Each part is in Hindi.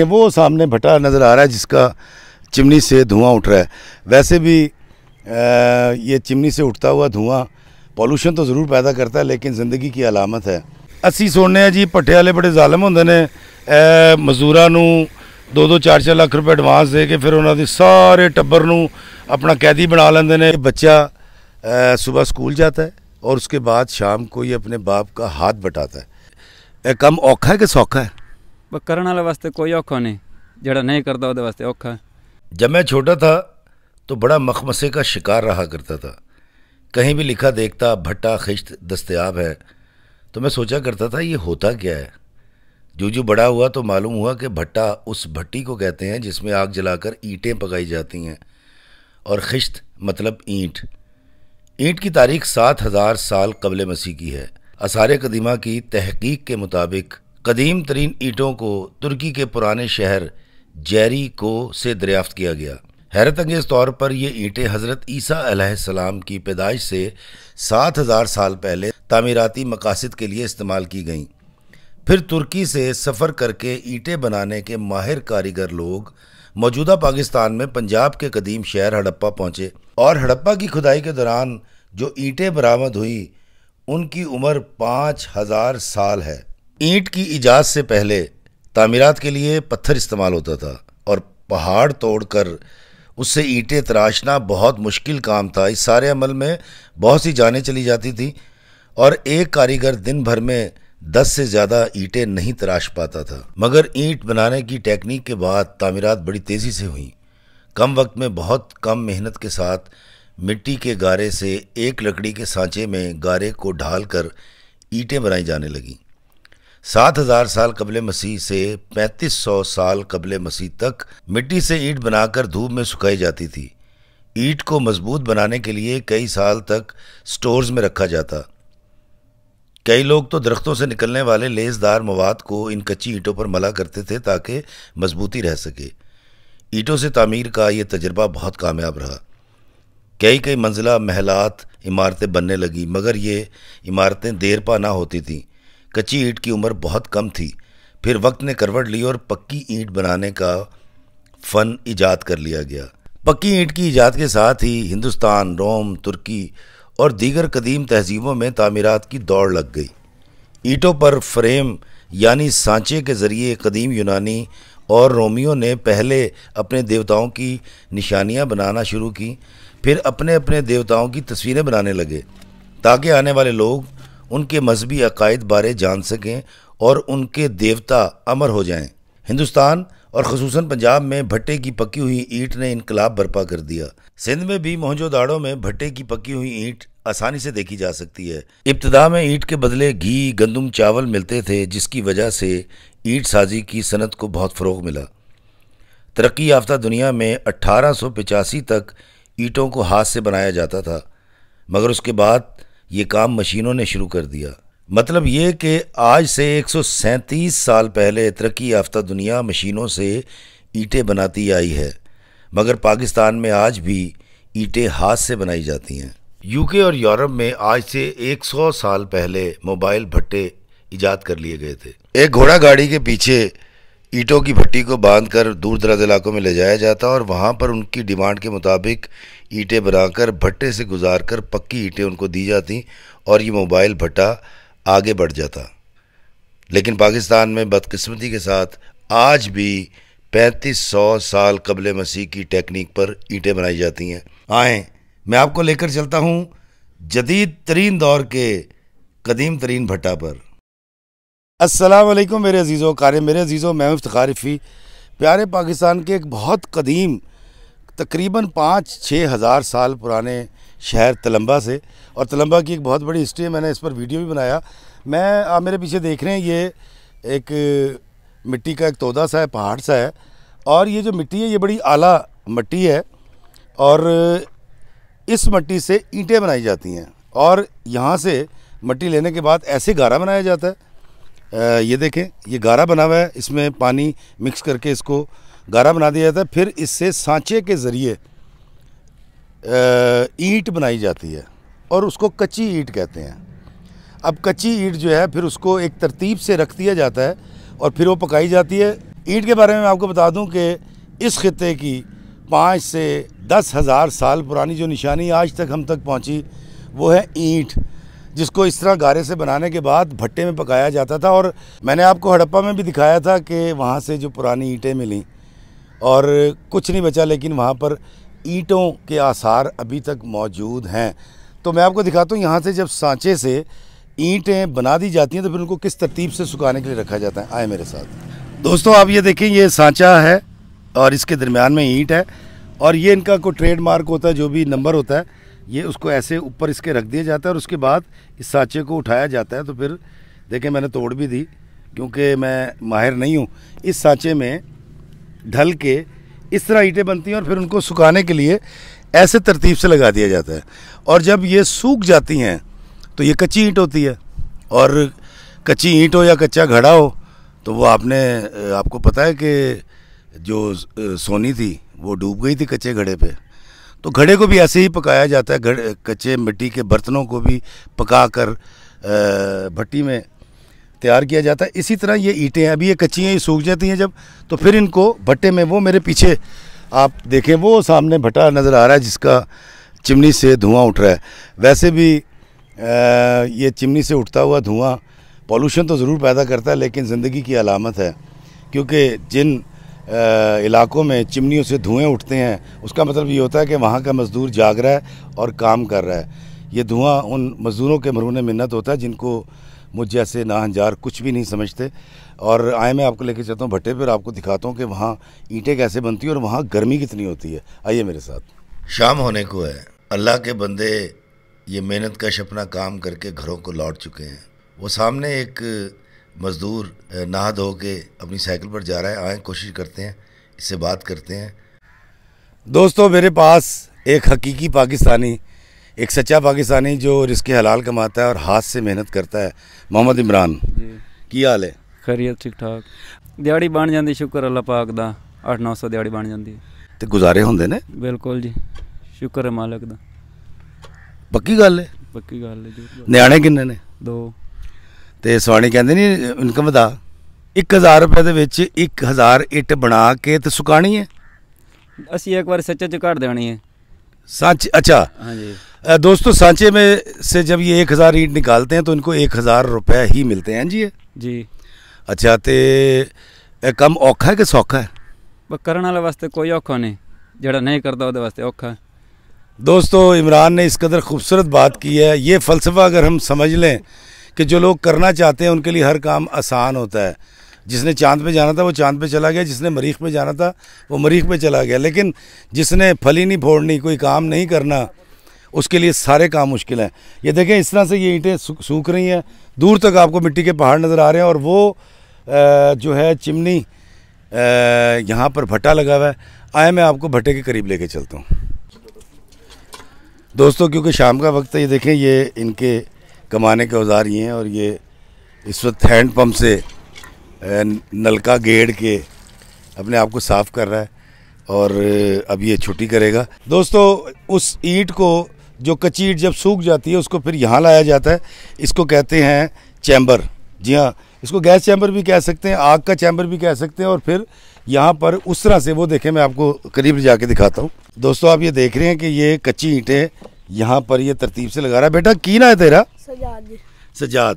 કેવો સામે ભટારો نظر આરા છે જિસકા ચીમની સે ધુઆ ઉઠરા હે વેસે ભી એ યે ચીમની સે ઉઠતા હુઆ ધુઆ પોલ્યુશન તો જરૂર પેદા કરતા હે લેકિન જિંદગી કી આલામત હે 80 સોનેયા જી પટ્ટેવાલે બડે જાલમ હોન્દે ને એ મજૂરા નુ દો દો ચાર ચાર લાખ રૂપ ایڈવાન્સ દે કે ફિર ઉનારી سارے ટબર નુ અપના કાદી બના લેન્દે ને બચ્ચા સુબહ સ્કૂલ જાતા હે ઓર ઉસકે બાદ શામ કો ય અપને બાપ કા હાથ બટાતા હે એ કમ ઓખા કે સોખા હે ਪਰ ਕਰਨ वाले वास्ते कोई औखा नहीं ਜਿਹੜਾ नहीं करता ਉਹਦੇ ਵਾਸਤੇ ਔਖਾ जब मैं छोटा था तो बड़ा मखमसे का शिकार रहा करता था कहीं भी लिखा देखता भट्टा खिश्त दस्तयाब है तो मैं सोचा करता था ये होता क्या है जो जो बड़ा हुआ तो मालूम हुआ कि भट्टा उस भट्टी को कहते हैं जिसमें आग जलाकर ईंटें पकाई जाती हैं और खिश्त मतलब ईंट ईंट की तारीख सात हज़ार साल कबल मसीह की है आसार कदीमा की तहकीक के मुताबिक कदीम तरीन ईंटों को तुर्की के पुराने शहर जैरी को से दरियाफ्त किया गया हैरत अंगेज़ तौर पर ये ईंटें हज़रत ईसा अलैहिस्सलाम की पैदाइश से सात हज़ार साल पहले तामीराती मकासद के लिए इस्तेमाल की गईं फिर तुर्की से सफ़र करके ईंटें बनाने के माहिर कारीगर लोग मौजूदा पाकिस्तान में पंजाब के कदीम शहर हड़प्पा पहुँचे और हड़प्पा की खुदाई के दौरान जो ईंटें बरामद हुई उनकी उम्र पाँच हज़ार साल है ईंट की इजाज़ से पहले तामीरात के लिए पत्थर इस्तेमाल होता था और पहाड़ तोड़कर उससे ईंटें तराशना बहुत मुश्किल काम था इस सारे अमल में बहुत सी जानें चली जाती थी और एक कारीगर दिन भर में दस से ज़्यादा ईंटें नहीं तराश पाता था मगर ईंट बनाने की टेक्निक के बाद तामीरात बड़ी तेज़ी से हुई कम वक्त में बहुत कम मेहनत के साथ मिट्टी के गारे से एक लकड़ी के सांचे में गारे को ढाल कर ईंटें बनाई जाने लगीं सात हजार साल कबल मसीह से पैंतीस सौ साल कबल मसीह तक मिट्टी से ईंट बनाकर धूप में सुखाई जाती थी ईंट को मजबूत बनाने के लिए कई साल तक स्टोर्स में रखा जाता कई लोग तो दरख्तों से निकलने वाले लेसदार मवाद को इन कच्ची ईंटों पर मला करते थे ताकि मजबूती रह सके ईंटों से तामीर का यह तजर्बा बहुत कामयाब रहा कई कई मंजिला महलात इमारतें बनने लगी मगर ये इमारतें देर पा ना होती थीं कच्ची ईंट की उम्र बहुत कम थी फिर वक्त ने करवट ली और पक्की ईंट बनाने का फ़न ईजाद कर लिया गया पक्की ईंट की ईजाद के साथ ही हिंदुस्तान रोम तुर्की और दीगर कदीम तहजीबों में तामीरत की दौड़ लग गई ईंटों पर फ्रेम यानी सांचे के ज़रिए कदीम यूनानी और रोमियों ने पहले अपने देवताओं की निशानियां बनाना शुरू की फिर अपने अपने देवताओं की तस्वीरें बनाने लगे ताकि आने वाले लोग उनके मजहबी अकायद बारे जान सकें और उनके देवता अमर हो जाएं। हिंदुस्तान और खसूस पंजाब में भट्टे की पकी हुई ईंट ने इनकलाब बर्पा कर दिया सिंध में भी मोहजोदाड़ों में भट्टे की पकी हुई ईंट आसानी से देखी जा सकती है इब्तदा में ईंट के बदले घी गंदम चावल मिलते थे जिसकी वजह से ईंट साजी की सनत को बहुत फ़रोग मिला तरक्की याफ्ता दुनिया में अट्ठारह तक ईंटों को हाथ से बनाया जाता था मगर उसके बाद ये काम मशीनों ने शुरू कर दिया मतलब ये कि आज से एक साल पहले तरक्की याफ्ता दुनिया मशीनों से ईंटें बनाती आई है मगर पाकिस्तान में आज भी ईंटें हाथ से बनाई जाती हैं यूके और यूरोप में आज से 100 साल पहले मोबाइल भट्टे ईजाद कर लिए गए थे एक घोड़ा गाड़ी के पीछे ईंटों की भट्टी को बांधकर दूर दराज इलाकों में ले जाया जाता और वहाँ पर उनकी डिमांड के मुताबिक ईंटें बनाकर भट्टे से गुजार कर पक्की ईंटें उनको दी जाती और ये मोबाइल भट्टा आगे बढ़ जाता लेकिन पाकिस्तान में बदकस्मती के साथ आज भी 3500 साल कबल मसीह की टेक्निक पर ईंटें बनाई जाती हैं आए मैं आपको लेकर चलता हूँ जदीद तरीन दौर के कदीम तरीन भट्टा पर असलम मेरे अजीज़ों कार्य मेरे अजीज़ों मैं इफ्तारफ़ी प्यारे पाकिस्तान के एक बहुत कदीम तकरीबन पाँच छः हज़ार साल पुराने शहर तलंबा से और तलंबा की एक बहुत बड़ी हिस्ट्री है मैंने इस पर वीडियो भी बनाया मैं आप मेरे पीछे देख रहे हैं ये एक मिट्टी का एक तोदा सा है पहाड़ सा है और ये जो मिट्टी है ये बड़ी आला मिट्टी है और इस मिट्टी से ईंटें बनाई जाती हैं और यहाँ से मिट्टी लेने के बाद ऐसे गारा बनाया जाता है ये देखें ये गारा बना हुआ है इसमें पानी मिक्स करके इसको गारा बना दिया जाता है फिर इससे सांचे के ज़रिए ईंट बनाई जाती है और उसको कच्ची ईंट कहते हैं अब कच्ची ईंट जो है फिर उसको एक तरतीब से रख दिया जाता है और फिर वो पकाई जाती है ईंट के बारे में मैं आपको बता दूं कि इस खत्े की पाँच से दस हज़ार साल पुरानी जो निशानी आज तक हम तक पहुंची वो है ईंट जिसको इस तरह गारे से बनाने के बाद भट्टे में पकाया जाता था और मैंने आपको हड़प्पा में भी दिखाया था कि वहाँ से जो पुरानी ईंटें मिली और कुछ नहीं बचा लेकिन वहाँ पर ईंटों के आसार अभी तक मौजूद हैं तो मैं आपको दिखाता हूँ यहाँ से जब सांचे से ईंटें बना दी जाती हैं तो फिर उनको किस तरतीब से सुखाने के लिए रखा जाता है आए मेरे साथ दोस्तों आप ये देखें ये सांचा है और इसके दरमियान में ईंट है और ये इनका कोई ट्रेडमार्क होता है जो भी नंबर होता है ये उसको ऐसे ऊपर इसके रख दिया जाता है और उसके बाद इस सांचे को उठाया जाता है तो फिर देखें मैंने तोड़ भी दी क्योंकि मैं माहिर नहीं हूँ इस सांचे में ढल के इस तरह ईंटें बनती हैं और फिर उनको सुखाने के लिए ऐसे तरतीब से लगा दिया जाता है और जब ये सूख जाती हैं तो ये कच्ची ईंट होती है और कच्ची ईंट हो या कच्चा घड़ा हो तो वो आपने आपको पता है कि जो सोनी थी वो डूब गई थी कच्चे घड़े पे तो घड़े को भी ऐसे ही पकाया जाता है घड़े कच्चे मिट्टी के बर्तनों को भी पका कर भट्टी में तैयार किया जाता है इसी तरह ये ईंटें हैं अभी ये कच्ची हैं ये सूख जाती हैं जब तो फिर इनको भट्टे में वो मेरे पीछे आप देखें वो सामने भट्टा नज़र आ रहा है जिसका चिमनी से धुआं उठ रहा है वैसे भी आ, ये चिमनी से उठता हुआ धुआं पॉल्यूशन तो ज़रूर पैदा करता है लेकिन ज़िंदगी की अलामत है क्योंकि जिन आ, इलाकों में चिमनियों से धुएँ उठते हैं उसका मतलब ये होता है कि वहाँ का मज़दूर जाग रहा है और काम कर रहा है ये धुआं उन मज़दूरों के मरून मिन्नत होता है जिनको मुझ जैसे नाहनजार कुछ भी नहीं समझते और आए मैं आपको लेके चलता हूँ भट्टे पर आपको दिखाता हूँ कि वहाँ ईंटें कैसे बनती है और वहाँ गर्मी कितनी होती है आइए मेरे साथ शाम होने को है अल्लाह के बंदे ये मेहनत कश अपना काम करके घरों को लौट चुके हैं वो सामने एक मज़दूर नहा धो के अपनी साइकिल पर जा रहा है आए कोशिश करते हैं इससे बात करते हैं दोस्तों मेरे पास एक हकीकी पाकिस्तानी एक सच्चा पाकिस्तानी जो रिस्क हलाल कमाता है और हाथ से मेहनत करता है मोहम्मद इमरान की हाल है खैरियत ठीक ठाक ਦਿਹਾੜੀ ਬਣ ਜਾਂਦੀ ਸ਼ੁਕਰ ਅੱਲਾ ਪਾਕ ਦਾ 8-900 ਦਿਹਾੜੀ ਬਣ ਜਾਂਦੀ ਹੈ ਤੇ ਗੁਜ਼ਾਰੇ ਹੁੰਦੇ ਨੇ ਬਿਲਕੁਲ ਜੀ ਸ਼ੁਕਰ ਹੈ ਮਾਲਕ ਦਾ ਪੱਕੀ ਗੱਲ ਹੈ ਪੱਕੀ ਗੱਲ ਹੈ ਜੀ ਨਿਆਣੇ ਕਿੰਨੇ ਨੇ ਦੋ ਤੇ ਸਵਾਣੀ ਕਹਿੰਦੇ ਨਹੀਂ ਇਨਕਮ ਵਧਾ 1000 ਰੁਪਏ ਦੇ ਵਿੱਚ 1000 ਇੱਟ ਬਣਾ ਕੇ ਤੇ ਸੁਕਾਣੀ ਹੈ ਅਸੀਂ ਇੱਕ ਵਾਰ ਸੱਚੇ ਚ ਘੜ ਦੇਣੀ ਹੈ ਸੱਚ ਅੱਛਾ ਹਾਂਜੀ दोस्तों सांचे में से जब ये एक हज़ार ईंट निकालते हैं तो इनको एक हज़ार रुपये ही मिलते हैं जी जी अच्छा तो कम औखा है कि सौखा है ਬਸ करने वाले वास्ते कोई औखा नहीं ਜਿਹੜਾ नहीं करता ਉਹਦੇ ਵਾਸਤੇ ਔਖਾ दोस्तों इमरान ने इस कदर खूबसूरत बात की है ये फ़लसफ़ा अगर हम समझ लें कि जो लोग करना चाहते हैं उनके लिए हर काम आसान होता है जिसने चांद पे जाना था वो चांद पे चला गया जिसने मरीख पे जाना था वो मरीख पे चला गया लेकिन जिसने फली नहीं फोड़नी कोई काम नहीं करना उसके लिए सारे काम मुश्किल हैं ये देखें इस तरह से ये ईंटें सूख रही हैं दूर तक आपको मिट्टी के पहाड़ नज़र आ रहे हैं और वो जो है चिमनी यहाँ पर भट्टा लगा हुआ है आए मैं आपको भट्टे के करीब लेके चलता हूँ दोस्तों क्योंकि शाम का वक्त है ये देखें ये इनके कमाने के औजार ये हैं और ये इस वक्त हैंड पंप से नलका गेड़ के अपने आप को साफ़ कर रहा है और अब ये छुट्टी करेगा दोस्तों उस ईंट को जो कचीट जब सूख जाती है उसको फिर यहाँ लाया जाता है इसको कहते हैं चैम्बर जी हाँ इसको गैस चैम्बर भी कह सकते हैं आग का चैम्बर भी कह सकते हैं और फिर यहाँ पर उस तरह से वो देखें मैं आपको करीब जाके दिखाता हूँ दोस्तों आप ये देख रहे हैं कि ये कच्ची ईंटें यहाँ पर ये तरतीब से लगा रहा है बेटा की ना है तेरा सजाद तो हज़ार ईटा ਸਜਾਦ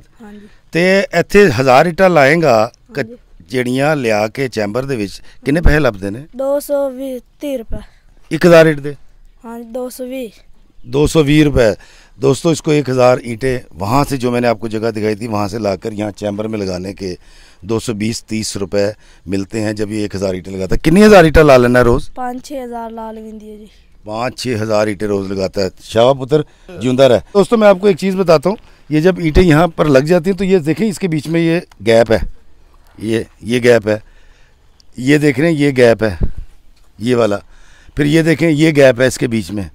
ਤੇ ਇੱਥੇ 1000 ਇਟਾ ਲਾਏਗਾ किन्ने पैसे ਕੇ ਚੈਂਬਰ दो सौ भी तीह रुपये एक हज़ार ईट दे हाँ दो सौ भी दो सौ वी रुपये दोस्तों इसको एक हज़ार ईंटें वहाँ से जो मैंने आपको जगह दिखाई थी वहाँ से लाकर यहाँ चैम्बर में लगाने के दो सौ बीस तीस रुपये मिलते हैं जब ये एक हज़ार ईंटें लगाता है कितनी हज़ार ईंटा ला लेना रोज़ पाँच छः हज़ार ला लेंदी जी पाँच छः हज़ार ईंटें रोज़ लगाता है शावा पुत्र जिंदा रहा दोस्तों मैं आपको एक चीज़ बताता हूँ ये जब ईंटें यहाँ पर लग जाती हैं तो ये देखें इसके बीच में ये गैप है ये ये गैप है ये देख रहे हैं ये गैप है ये वाला फिर ये देखें ये गैप है इसके बीच में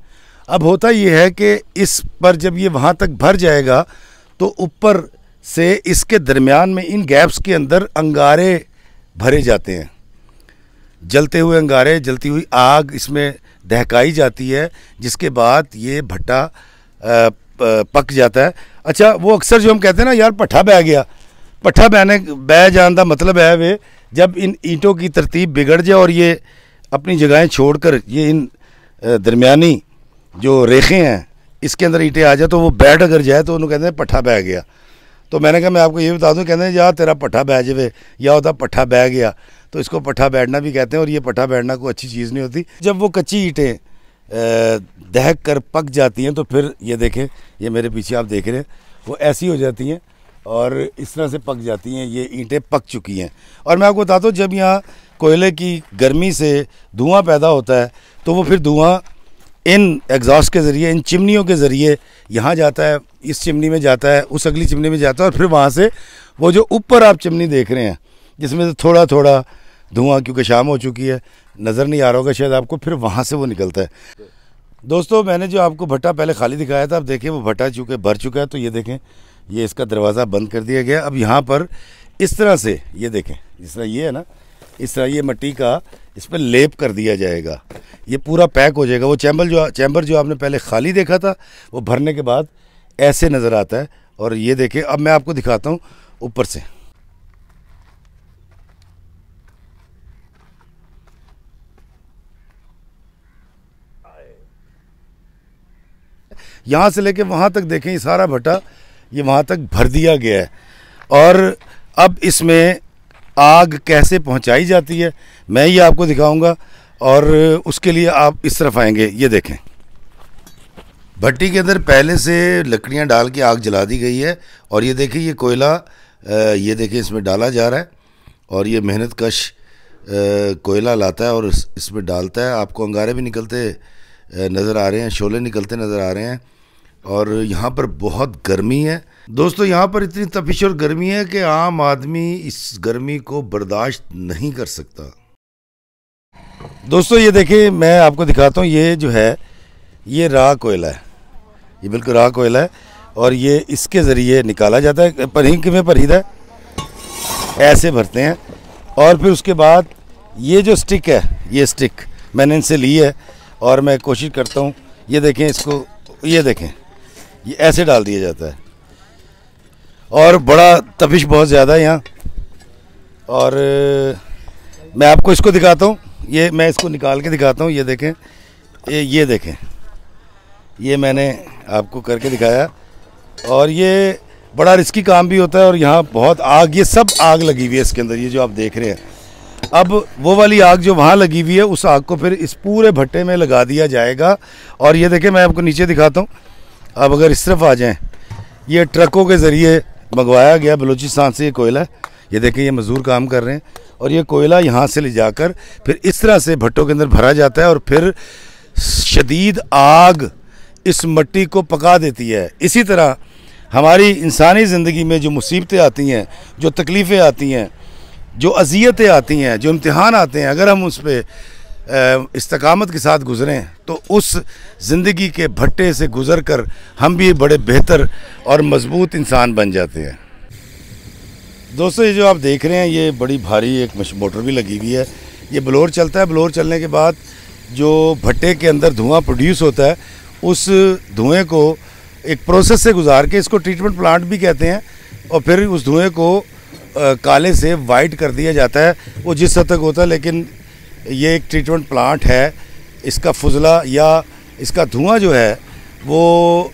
अब होता यह है कि इस पर जब ये वहाँ तक भर जाएगा तो ऊपर से इसके दरमियान में इन गैप्स के अंदर अंगारे भरे जाते हैं जलते हुए अंगारे जलती हुई आग इसमें दहकाई जाती है जिसके बाद ये भट्टा पक जाता है अच्छा वो अक्सर जो हम कहते हैं ना यार पट्ठा बह गया पट्ठा बहने बह जाने का मतलब है वे जब इन ईंटों की तरतीब बिगड़ जाए और ये अपनी जगहें छोड़कर ये इन दरमियानी जो रेखे हैं इसके अंदर ईंटें आ जाए तो वो बैठ अगर जाए तो उन्होंने कहते हैं पट्ठा बह गया तो मैंने कहा मैं आपको ये बता दूं कहते हैं या तेरा पट्ठा बह जाए या होता पट्ठा बह गया तो इसको पट्ठा बैठना भी कहते हैं और ये पट्ठा बैठना कोई अच्छी चीज़ नहीं होती जब वो कच्ची ईटें दहक कर पक जाती हैं तो फिर ये देखें ये मेरे पीछे आप देख रहे हैं वो ऐसी हो जाती हैं और इस तरह से पक जाती हैं ये ईंटें पक चुकी हैं और मैं आपको बताता हूँ जब यहाँ कोयले की गर्मी से धुआं पैदा होता है तो वो फिर धुआं इन एग्जॉस्ट के ज़रिए इन चिमनियों के ज़रिए यहाँ जाता है इस चिमनी में जाता है उस अगली चिमनी में जाता है और फिर वहाँ से वो जो ऊपर आप चिमनी देख रहे हैं जिसमें से थोड़ा थोड़ा धुआं क्योंकि शाम हो चुकी है नज़र नहीं आ रहा होगा शायद आपको फिर वहाँ से वो निकलता है दोस्तों मैंने जो आपको भट्टा पहले खाली दिखाया था अब देखें वो भट्टा चूँकि भर चुका है तो ये देखें ये इसका दरवाज़ा बंद कर दिया गया अब यहाँ पर इस तरह से ये देखें जिस तरह ये है ना इस तरह ये मट्टी का इस पर लेप कर दिया जाएगा ये पूरा पैक हो जाएगा वो चैम्बर जो चैम्बर जो आपने पहले खाली देखा था वो भरने के बाद ऐसे नज़र आता है और ये देखें अब मैं आपको दिखाता हूँ ऊपर से यहाँ से लेके वहाँ तक देखें ये सारा भट्टा ये वहाँ तक भर दिया गया है और अब इसमें आग कैसे पहुंचाई जाती है मैं ये आपको दिखाऊंगा और उसके लिए आप इस तरफ आएंगे ये देखें भट्टी के अंदर पहले से लकड़ियां डाल के आग जला दी गई है और ये देखिए ये कोयला ये देखिए इसमें डाला जा रहा है और ये मेहनत कश कोयला लाता है और इसमें डालता है आपको अंगारे भी निकलते नज़र आ रहे हैं शोले निकलते नज़र आ रहे हैं और यहाँ पर बहुत गर्मी है दोस्तों यहाँ पर इतनी तपिश और गर्मी है कि आम आदमी इस गर्मी को बर्दाश्त नहीं कर सकता दोस्तों ये देखिए मैं आपको दिखाता हूँ ये जो है ये रा कोयला है ये बिल्कुल रा कोयला है और ये इसके ज़रिए निकाला जाता है परहिंग में है ऐसे भरते हैं और फिर उसके बाद ये जो स्टिक है ये स्टिक मैंने इनसे ली है और मैं कोशिश करता हूँ ये देखें इसको ये देखें ये ऐसे डाल दिया जाता है और बड़ा तपिश बहुत ज़्यादा है यहाँ और मैं आपको इसको दिखाता हूँ ये मैं इसको निकाल के दिखाता हूँ ये देखें ये ये देखें ये मैंने आपको करके दिखाया और ये बड़ा रिस्की काम भी होता है और यहाँ बहुत आग ये सब आग लगी हुई है इसके अंदर ये जो आप देख रहे हैं अब वो वाली आग जो वहाँ लगी हुई है उस आग को फिर इस पूरे भट्टे में लगा दिया जाएगा और ये देखें मैं आपको नीचे दिखाता हूँ अब अगर इस तरफ आ जाएँ ये ट्रकों के ज़रिए मंगवाया गया बलूचिस्तान से ये कोयला ये देखें ये मज़दूर काम कर रहे हैं और ये कोयला यहाँ से ले जाकर फिर इस तरह से भट्टों के अंदर भरा जाता है और फिर शदीद आग इस मट्टी को पका देती है इसी तरह हमारी इंसानी ज़िंदगी में जो मुसीबतें आती हैं जो तकलीफ़ें आती हैं जो अजियतें आती हैं जो इम्तहान आते हैं अगर हम उस पर इस्तकामत के साथ गुजरें तो उस ज़िंदगी के भट्टे से गुज़र कर हम भी बड़े बेहतर और मज़बूत इंसान बन जाते हैं दोस्तों ये जो आप देख रहे हैं ये बड़ी भारी एक मोटर भी लगी हुई है ये ब्लोर चलता है ब्लोर चलने के बाद जो भट्टे के अंदर धुआं प्रोड्यूस होता है उस धुएँ को एक प्रोसेस से गुजार के इसको ट्रीटमेंट प्लांट भी कहते हैं और फिर उस धुएँ को आ, काले से वाइट कर दिया जाता है वो जिस हद तक होता है लेकिन ये एक ट्रीटमेंट प्लांट है इसका फजला या इसका धुआं जो है वो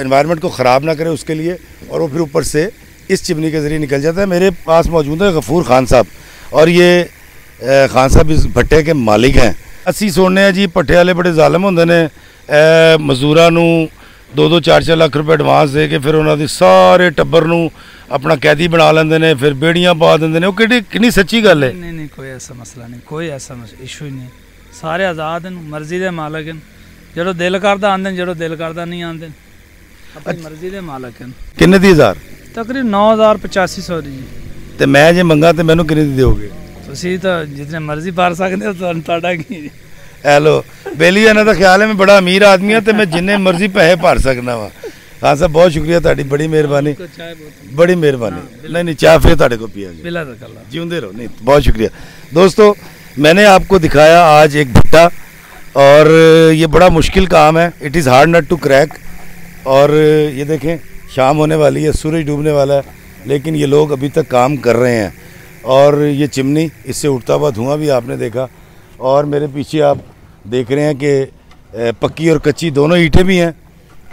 इन्वायरमेंट को ख़राब ना करे उसके लिए और वो फिर ऊपर से इस चिमनी के ज़रिए निकल जाता है मेरे पास मौजूद है गफूर खान साहब और ये खान साहब इस भट्टे के मालिक हैं असी सुनने जी ਜੀ वाले बड़े जालम होंगे ने मज़दूर दो दो चार चार 4-4 ਲੱਖ ਰੁਪਏ ਐਡਵਾਂਸ ਦੇ ਕੇ ਫਿਰ ਉਹਨਾਂ ਆਪਣਾ ਕੈਦੀ ਬਣਾ ਲੈਂਦੇ ਨੇ ਫਿਰ ਬੇੜੀਆਂ ਪਾ ਦਿੰਦੇ ਨੇ ਉਹ ਕਿਹੜੀ ਕਿੰਨੀ ਸੱਚੀ ਗੱਲ ਹੈ ਨਹੀਂ ਨਹੀਂ ਕੋਈ ਐਸਾ ਮਸਲਾ ਨਹੀਂ ਕੋਈ ਐਸਾ ਇਸ਼ੂ ਨਹੀਂ ਸਾਰੇ ਆਜ਼ਾਦ ਨੇ ਮਰਜ਼ੀ ਦੇ ਮਾਲਕ ਹਨ ਜਿਹੜਾ ਦਿਲ ਕਰਦਾ ਆਂਦੇ ਨੇ ਜਿਹੜਾ ਦਿਲ ਕਰਦਾ ਨਹੀਂ ਆਂਦੇ ਆਪਣੀ ਮਰਜ਼ੀ ਦੇ ਮਾਲਕ ਹਨ ਕਿੰਨੇ ਦੀ ਹਜ਼ਾਰ ਤਕਰੀਬ 9850 ਜੀ ਤੇ ਮੈਂ ਜੇ ਮੰਗਾ ਤੇ ਮੈਨੂੰ ਕਿੰਨੇ ਦੀ ਦਿਓਗੇ ਤੁਸੀਂ ਤਾਂ ਜਿੰਨੇ ਮਰਜ਼ੀ ਪਾਰ ਸਕਦੇ ਹੋ ਤੁਹਾਨੂੰ ਤੁਹਾਡਾ ਕੀ ਹੈਲੋ ਬੇਲੀ ਇਹਨਾਂ ਦਾ ਖਿਆਲ ਹੈ ਮੈਂ ਬੜਾ ਅਮੀਰ ਆਦਮੀ ਹਾਂ ਤੇ ਮੈਂ ਜਿੰਨੇ ਮਰਜ਼ੀ ਪੈਸੇ ਭਰ ਸਕਦਾ ਵਾ खान हाँ साहब बहुत शुक्रिया ਤੁਹਾਡੀ बड़ी मेहरबानी बड़ी मेहरबानी हाँ, नहीं नहीं चाय फिर को ਕੋ ਪੀਾਂਗੇ ਜਿਉਂਦੇ रहो नहीं बहुत शुक्रिया दोस्तों मैंने आपको दिखाया आज एक भुट्टा और ये बड़ा मुश्किल काम है it is hard nut to crack और ये देखें शाम होने वाली है सूरज डूबने वाला है लेकिन ये लोग अभी तक काम कर रहे हैं और ये चिमनी इससे उठता हुआ धुआं भी आपने देखा और मेरे पीछे आप देख रहे हैं कि पक्की और कच्ची दोनों ईंटें भी हैं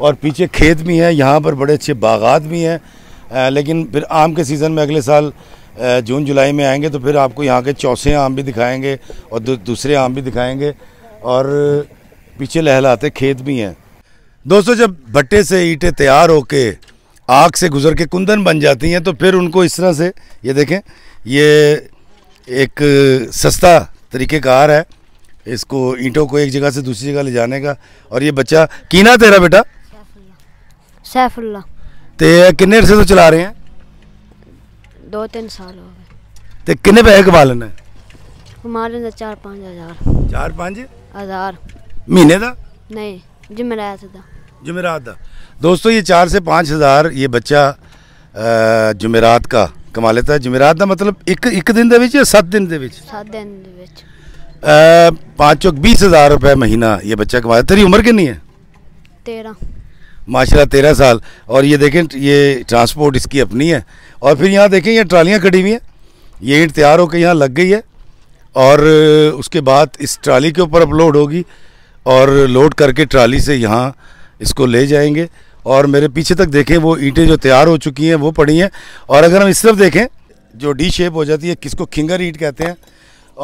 और पीछे खेत भी हैं यहाँ पर बड़े अच्छे बागात भी हैं लेकिन फिर आम के सीज़न में अगले साल जून जुलाई में आएंगे तो फिर आपको यहाँ के चौसे आम भी दिखाएंगे और दूसरे आम भी दिखाएंगे और पीछे लहलाते खेत भी हैं दोस्तों जब भट्टे से ईंटें तैयार होके आग से गुजर के कुंदन बन जाती हैं तो फिर उनको इस तरह से ये देखें ये एक सस्ता तरीके कार है इसको ईंटों को एक जगह से दूसरी जगह ले जाने का और ये बच्चा कीना तेरा बेटा सैफुल्ला ਤੇ ਕਿੰਨੇ ਅਰਸੇ ਤੋਂ ਚਲਾ ਰਹੇ ਆ दो तीन साल हो गए ਤੇ ਕਿੰਨੇ ਪੈਸੇ ਕਮਾ ਲੈਣਾ हमारे अंदर चार पाँच हज़ार 4-5 हज़ार ਮਹੀਨੇ ਦਾ नहीं जमरात था जुमेरात का दोस्तों ये चार से पाँच हज़ार ये बच्चा अ, जुमेरात का ਕਮਾ ਲੈਂਦਾ ਹੈ ਜੁਮੇਰਾਤ ਦਾ ਮਤਲਬ ਇੱਕ ਇੱਕ ਦਿਨ ਦੇ ਵਿੱਚ ਜਾਂ 7 ਦਿਨ ਦੇ ਵਿੱਚ सात दिन दे विच। अ, पाँच चौक बीस हज़ार रुपये महीना ये बच्चा कमाता तेरी उम्र कितनी है तेरह माशा तेरह साल और ये देखें ये ट्रांसपोर्ट इसकी अपनी है और फिर यहाँ देखें ये ट्रालियाँ खड़ी हुई हैं ये ईंट तैयार होकर यहाँ लग गई है और उसके बाद इस ट्राली के ऊपर अपलोड होगी और लोड करके ट्राली से यहाँ इसको ले जाएंगे और मेरे पीछे तक देखें वो ईंटें जो तैयार हो चुकी हैं वो पड़ी हैं और अगर हम इस तरफ देखें जो डी शेप हो जाती है किसको खिंगर ईंट कहते हैं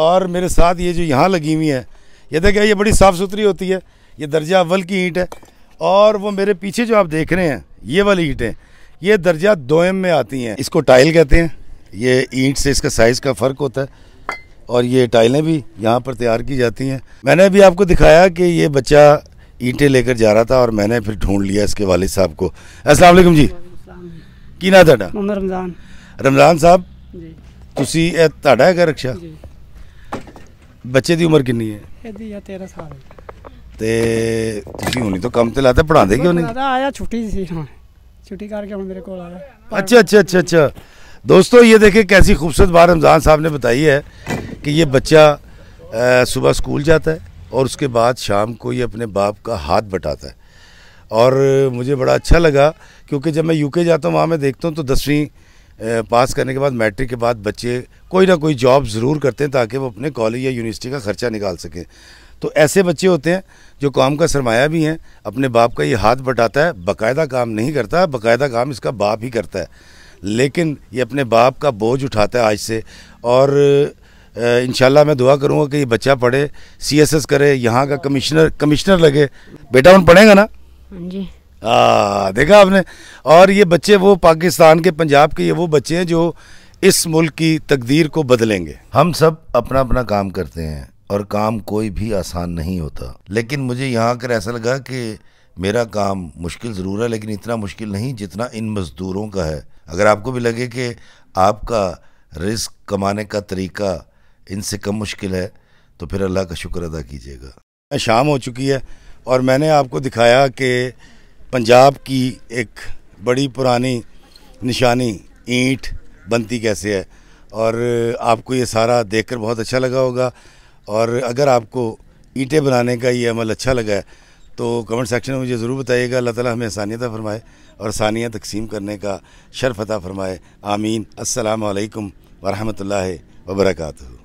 और मेरे साथ ये जो यहाँ लगी हुई हैं ये देखें ये बड़ी साफ़ सुथरी होती है ये दर्जा अव्वल की ईंट है और वो मेरे पीछे जो आप देख रहे हैं ये वाली ईंटें ये दर्जा दोएम में आती हैं इसको टाइल कहते हैं ये ईंट से इसका साइज़ का फ़र्क होता है और ये टाइलें भी यहाँ पर तैयार की जाती हैं मैंने अभी आपको दिखाया कि ये बच्चा ईंटें लेकर जा रहा था और मैंने फिर ढूंढ लिया इसके वाल साहब को असला जी की ना था रमजान रमजान साहब तुम्हें रक्षा बच्चे की उम्र ਹੈਗਾ ਰਕਸ਼ਾ ਜੀ ਬੱਚੇ तो ਤੁਸੀਂ ਹੁਣੀ ਤੋਂ ਕੰਮ ਤੇ ਲਾਤਾ ਪੜਾਉਂਦੇ ਕਿਉਂ ਨਹੀਂ ਦਾਦਾ हाँ छुट्टी करके ਹੁਣ ਮੇਰੇ ਕੋਲ ਆਇਆ अच्छा अच्छा अच्छा अच्छा दोस्तों ये देखें कैसी खूबसूरत बात रमज़ान साहब ने बताई है कि ये बच्चा सुबह स्कूल जाता है और उसके बाद शाम को ये अपने बाप का हाथ बटाता है और मुझे बड़ा अच्छा लगा क्योंकि जब मैं यूके जाता हूँ वहाँ मैं देखता हूँ तो दसवीं पास करने के बाद मैट्रिक के बाद बच्चे कोई ना कोई जॉब ज़रूर करते हैं ताकि वो अपने कॉलेज या यूनिवर्सिटी का ख़र्चा निकाल सकें तो ऐसे बच्चे होते हैं जो काम का सरमाया भी हैं अपने बाप का ये हाथ बटाता है बाकायदा काम नहीं करता बाकायदा काम इसका बाप ही करता है लेकिन ये अपने बाप का बोझ उठाता है आज से और इन मैं दुआ करूँगा कि ये बच्चा पढ़े सी एस एस करे यहाँ का कमिश्नर कमिश्नर लगे बेटा उन पढ़ेगा ना जी आ, देखा आपने और ये बच्चे वो पाकिस्तान के पंजाब के ये वो बच्चे हैं जो इस मुल्क की तकदीर को बदलेंगे हम सब अपना अपना काम करते हैं और काम कोई भी आसान नहीं होता लेकिन मुझे यहाँ आकर ऐसा लगा कि मेरा काम मुश्किल ज़रूर है लेकिन इतना मुश्किल नहीं जितना इन मज़दूरों का है अगर आपको भी लगे कि आपका रिस्क कमाने का तरीका इनसे कम मुश्किल है तो फिर अल्लाह का शुक्र अदा कीजिएगा शाम हो चुकी है और मैंने आपको दिखाया कि पंजाब की एक बड़ी पुरानी निशानी ईंट बनती कैसे है और आपको ये सारा देखकर बहुत अच्छा लगा होगा और अगर आपको ईंटें बनाने का ये अमल अच्छा लगा है तो कमेंट सेक्शन में मुझे ज़रूर बताइएगा अल्लाह ताला हमें आसानियता फ़रमाए और आसानियाँ तकसीम करने का शरफ़ता फ़रमाए आमीन अस्सलाम वालेकुम वरहमतुल्लाहि वबरकू